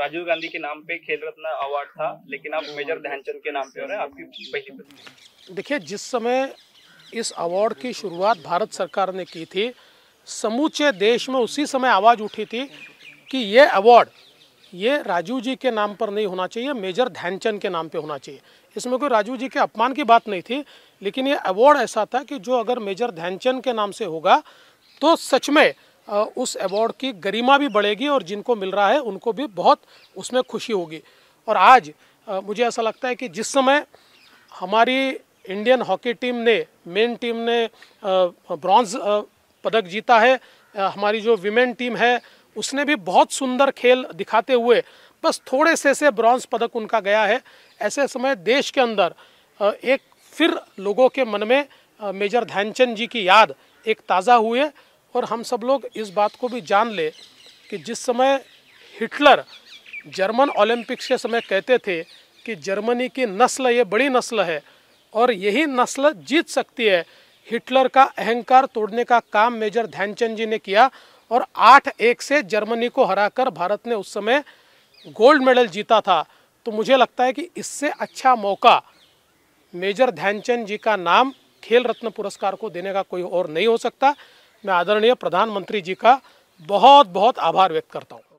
राजीव गांधी के नाम पे खेल रत्न अवार्ड था लेकिन आप मेजर ध्यानचंद के नाम पे हो रहे हैं आपकी पहली देखिए जिस समय इस अवार्ड की शुरुआत भारत सरकार ने की थी समूचे देश में उसी समय आवाज़ उठी थी कि ये अवार्ड ये राजू जी के नाम पर नहीं होना चाहिए मेजर ध्यानचंद के नाम पे होना चाहिए इसमें कोई राजू जी के अपमान की बात नहीं थी लेकिन ये अवार्ड ऐसा था कि जो अगर मेजर ध्यानचंद के नाम से होगा तो सच में उस अवार्ड की गरिमा भी बढ़ेगी और जिनको मिल रहा है उनको भी बहुत उसमें खुशी होगी और आज मुझे ऐसा लगता है कि जिस समय हमारी इंडियन हॉकी टीम ने मेन टीम ने ब्रॉन्ज पदक जीता है हमारी जो विमेन टीम है उसने भी बहुत सुंदर खेल दिखाते हुए बस थोड़े से से ब्रॉन्ज पदक उनका गया है ऐसे समय देश के अंदर एक फिर लोगों के मन में मेजर ध्यानचंद जी की याद एक ताज़ा हुई है और हम सब लोग इस बात को भी जान ले कि जिस समय हिटलर जर्मन ओलंपिक्स के समय कहते थे कि जर्मनी की नस्ल ये बड़ी नस्ल है और यही नस्ल जीत सकती है हिटलर का अहंकार तोड़ने का काम मेजर ध्यानचंद जी ने किया और आठ एक से जर्मनी को हराकर भारत ने उस समय गोल्ड मेडल जीता था तो मुझे लगता है कि इससे अच्छा मौका मेजर ध्यानचंद जी का नाम खेल रत्न पुरस्कार को देने का कोई और नहीं हो सकता मैं आदरणीय प्रधानमंत्री जी का बहुत बहुत आभार व्यक्त करता हूँ